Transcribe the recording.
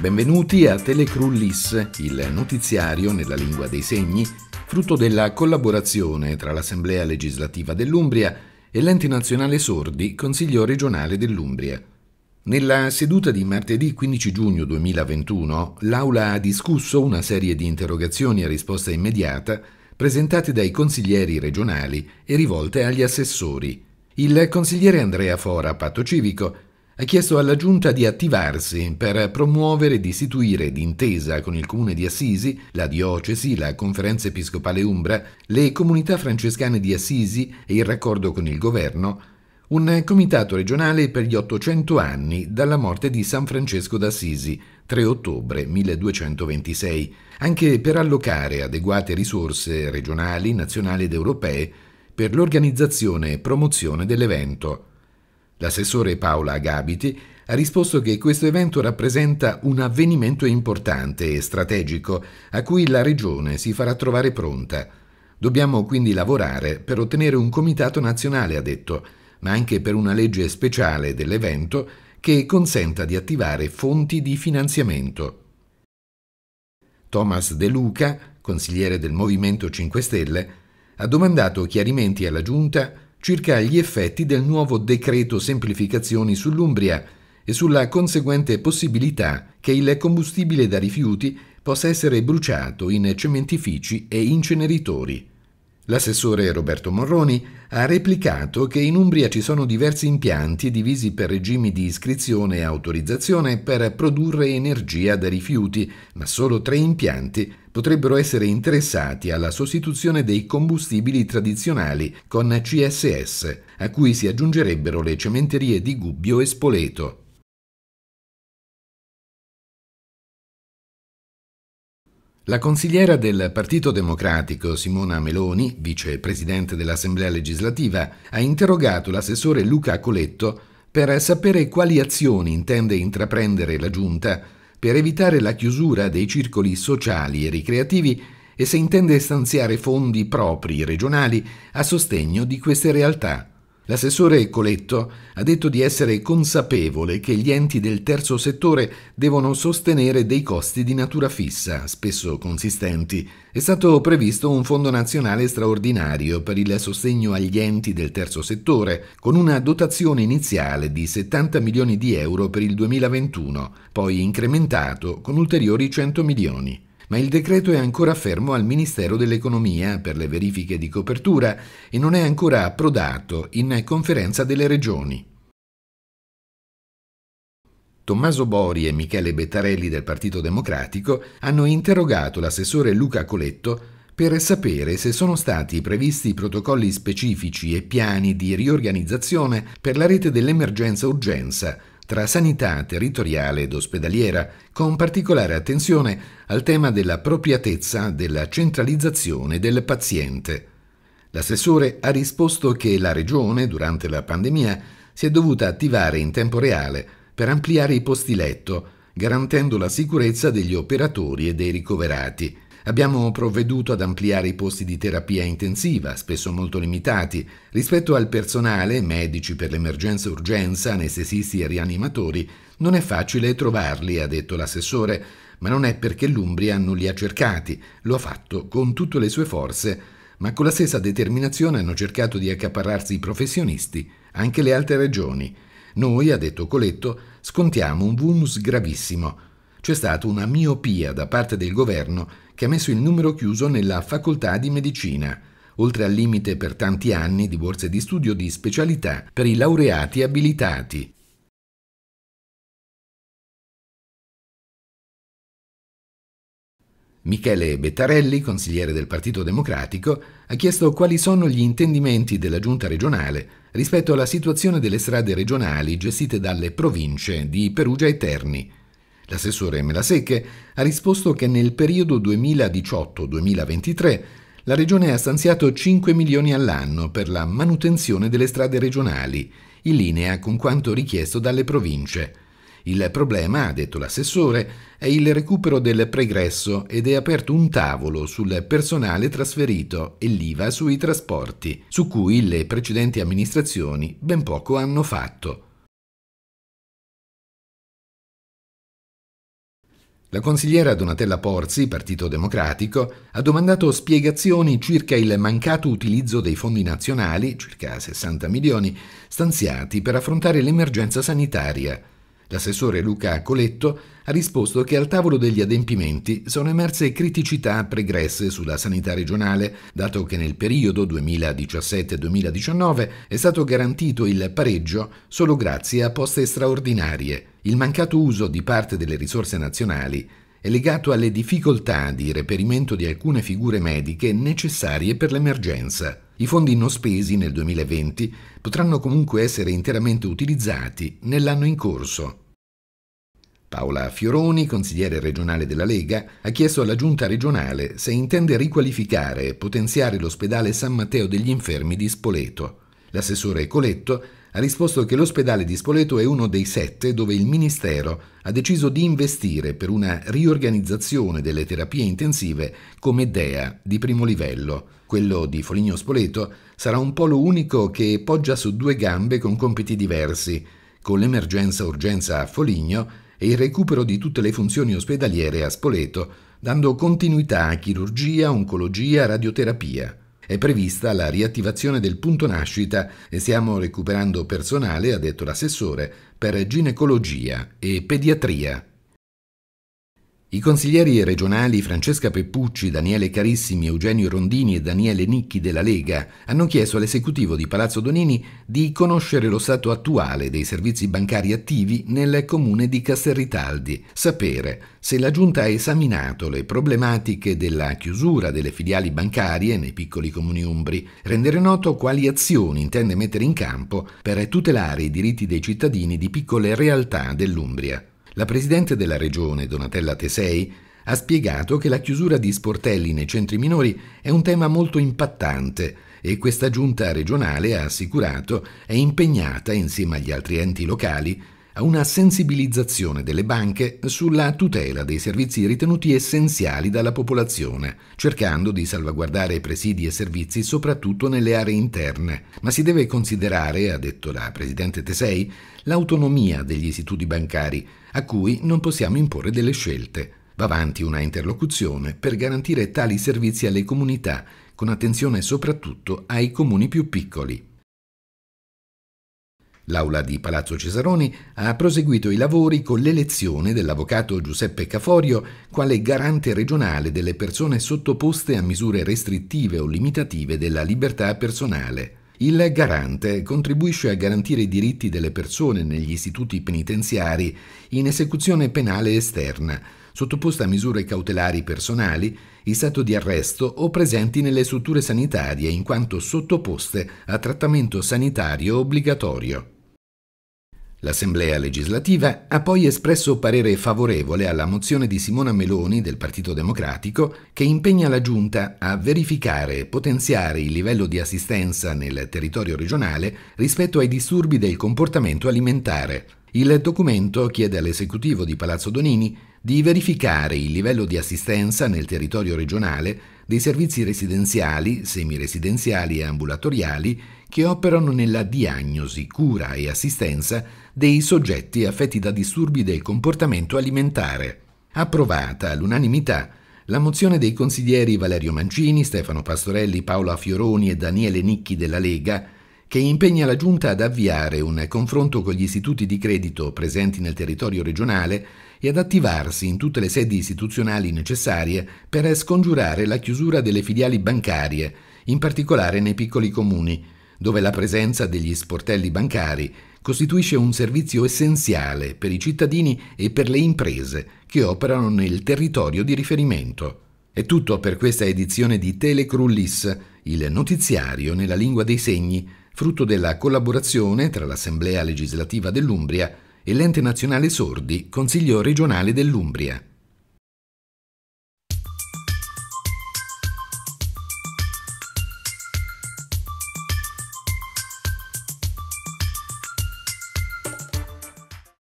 Benvenuti a Telecrew il notiziario nella lingua dei segni, frutto della collaborazione tra l'Assemblea legislativa dell'Umbria e l'Ente Nazionale Sordi, Consiglio regionale dell'Umbria. Nella seduta di martedì 15 giugno 2021 l'Aula ha discusso una serie di interrogazioni a risposta immediata presentate dai consiglieri regionali e rivolte agli assessori. Il consigliere Andrea Fora Patto Civico ha chiesto alla Giunta di attivarsi per promuovere ed istituire, d'intesa con il Comune di Assisi, la Diocesi, la Conferenza Episcopale Umbra, le comunità francescane di Assisi e il raccordo con il Governo, un comitato regionale per gli 800 anni dalla morte di San Francesco d'Assisi, 3 ottobre 1226, anche per allocare adeguate risorse regionali, nazionali ed europee per l'organizzazione e promozione dell'evento. L'assessore Paola Agabiti ha risposto che questo evento rappresenta un avvenimento importante e strategico a cui la Regione si farà trovare pronta. Dobbiamo quindi lavorare per ottenere un comitato nazionale, ha detto, ma anche per una legge speciale dell'evento che consenta di attivare fonti di finanziamento. Thomas De Luca, consigliere del Movimento 5 Stelle, ha domandato chiarimenti alla Giunta circa gli effetti del nuovo decreto semplificazioni sull'Umbria e sulla conseguente possibilità che il combustibile da rifiuti possa essere bruciato in cementifici e inceneritori. L'assessore Roberto Morroni ha replicato che in Umbria ci sono diversi impianti divisi per regimi di iscrizione e autorizzazione per produrre energia da rifiuti, ma solo tre impianti potrebbero essere interessati alla sostituzione dei combustibili tradizionali con CSS, a cui si aggiungerebbero le cementerie di Gubbio e Spoleto. La consigliera del Partito Democratico Simona Meloni, vicepresidente dell'Assemblea legislativa, ha interrogato l'assessore Luca Coletto per sapere quali azioni intende intraprendere la Giunta per evitare la chiusura dei circoli sociali e ricreativi e se intende stanziare fondi propri regionali a sostegno di queste realtà. L'assessore Coletto ha detto di essere consapevole che gli enti del terzo settore devono sostenere dei costi di natura fissa, spesso consistenti. È stato previsto un fondo nazionale straordinario per il sostegno agli enti del terzo settore, con una dotazione iniziale di 70 milioni di euro per il 2021, poi incrementato con ulteriori 100 milioni ma il decreto è ancora fermo al Ministero dell'Economia per le verifiche di copertura e non è ancora approdato in conferenza delle regioni. Tommaso Bori e Michele Bettarelli del Partito Democratico hanno interrogato l'assessore Luca Coletto per sapere se sono stati previsti protocolli specifici e piani di riorganizzazione per la rete dell'emergenza urgenza tra sanità territoriale ed ospedaliera, con particolare attenzione al tema della dell'appropriatezza della centralizzazione del paziente. L'assessore ha risposto che la Regione, durante la pandemia, si è dovuta attivare in tempo reale per ampliare i posti letto, garantendo la sicurezza degli operatori e dei ricoverati. Abbiamo provveduto ad ampliare i posti di terapia intensiva, spesso molto limitati, rispetto al personale, medici per l'emergenza urgenza, anestesisti e rianimatori, non è facile trovarli, ha detto l'assessore, ma non è perché l'Umbria non li ha cercati, lo ha fatto con tutte le sue forze, ma con la stessa determinazione hanno cercato di accaparrarsi i professionisti, anche le altre regioni. Noi, ha detto Coletto, scontiamo un vulnus gravissimo, c'è stata una miopia da parte del governo che ha messo il numero chiuso nella facoltà di medicina, oltre al limite per tanti anni di borse di studio di specialità per i laureati abilitati. Michele Bettarelli, consigliere del Partito Democratico, ha chiesto quali sono gli intendimenti della Giunta regionale rispetto alla situazione delle strade regionali gestite dalle province di Perugia e Terni. L'assessore Melasecche ha risposto che nel periodo 2018-2023 la Regione ha stanziato 5 milioni all'anno per la manutenzione delle strade regionali, in linea con quanto richiesto dalle province. Il problema, ha detto l'assessore, è il recupero del pregresso ed è aperto un tavolo sul personale trasferito e l'IVA sui trasporti, su cui le precedenti amministrazioni ben poco hanno fatto. La consigliera Donatella Porzi, Partito Democratico, ha domandato spiegazioni circa il mancato utilizzo dei fondi nazionali, circa 60 milioni, stanziati per affrontare l'emergenza sanitaria. L'assessore Luca Coletto ha risposto che al tavolo degli adempimenti sono emerse criticità pregresse sulla sanità regionale, dato che nel periodo 2017-2019 è stato garantito il pareggio solo grazie a poste straordinarie, il mancato uso di parte delle risorse nazionali è legato alle difficoltà di reperimento di alcune figure mediche necessarie per l'emergenza. I fondi non spesi nel 2020 potranno comunque essere interamente utilizzati nell'anno in corso. Paola Fioroni, consigliere regionale della Lega, ha chiesto alla giunta regionale se intende riqualificare e potenziare l'ospedale San Matteo degli Infermi di Spoleto. L'assessore Coletto ha risposto che l'ospedale di Spoleto è uno dei sette dove il Ministero ha deciso di investire per una riorganizzazione delle terapie intensive come DEA di primo livello. Quello di Foligno Spoleto sarà un polo unico che poggia su due gambe con compiti diversi, con l'emergenza-urgenza a Foligno e il recupero di tutte le funzioni ospedaliere a Spoleto, dando continuità a chirurgia, oncologia, radioterapia. È prevista la riattivazione del punto nascita e stiamo recuperando personale, ha detto l'assessore, per ginecologia e pediatria. I consiglieri regionali Francesca Peppucci, Daniele Carissimi, Eugenio Rondini e Daniele Nicchi della Lega hanno chiesto all'esecutivo di Palazzo Donini di conoscere lo stato attuale dei servizi bancari attivi nel comune di Castelritaldi, sapere se la Giunta ha esaminato le problematiche della chiusura delle filiali bancarie nei piccoli comuni umbri, rendere noto quali azioni intende mettere in campo per tutelare i diritti dei cittadini di piccole realtà dell'Umbria. La presidente della regione, Donatella Tesei, ha spiegato che la chiusura di sportelli nei centri minori è un tema molto impattante e questa giunta regionale ha assicurato è impegnata insieme agli altri enti locali a una sensibilizzazione delle banche sulla tutela dei servizi ritenuti essenziali dalla popolazione, cercando di salvaguardare presidi e servizi soprattutto nelle aree interne. Ma si deve considerare, ha detto la Presidente Tesei, l'autonomia degli istituti bancari a cui non possiamo imporre delle scelte. Va avanti una interlocuzione per garantire tali servizi alle comunità, con attenzione soprattutto ai comuni più piccoli. L'aula di Palazzo Cesaroni ha proseguito i lavori con l'elezione dell'avvocato Giuseppe Caforio quale garante regionale delle persone sottoposte a misure restrittive o limitative della libertà personale. Il garante contribuisce a garantire i diritti delle persone negli istituti penitenziari in esecuzione penale esterna, sottoposta a misure cautelari personali, in stato di arresto o presenti nelle strutture sanitarie in quanto sottoposte a trattamento sanitario obbligatorio. L'Assemblea legislativa ha poi espresso parere favorevole alla mozione di Simona Meloni del Partito Democratico che impegna la Giunta a verificare e potenziare il livello di assistenza nel territorio regionale rispetto ai disturbi del comportamento alimentare. Il documento chiede all'esecutivo di Palazzo Donini di verificare il livello di assistenza nel territorio regionale dei servizi residenziali, semiresidenziali e ambulatoriali che operano nella diagnosi, cura e assistenza dei soggetti affetti da disturbi del comportamento alimentare. Approvata all'unanimità la mozione dei consiglieri Valerio Mancini, Stefano Pastorelli, Paola Fioroni e Daniele Nicchi della Lega, che impegna la Giunta ad avviare un confronto con gli istituti di credito presenti nel territorio regionale e ad attivarsi in tutte le sedi istituzionali necessarie per scongiurare la chiusura delle filiali bancarie, in particolare nei piccoli comuni, dove la presenza degli sportelli bancari costituisce un servizio essenziale per i cittadini e per le imprese che operano nel territorio di riferimento. È tutto per questa edizione di Telecrullis, il notiziario nella lingua dei segni, frutto della collaborazione tra l'Assemblea legislativa dell'Umbria e l'Ente nazionale sordi, Consiglio regionale dell'Umbria.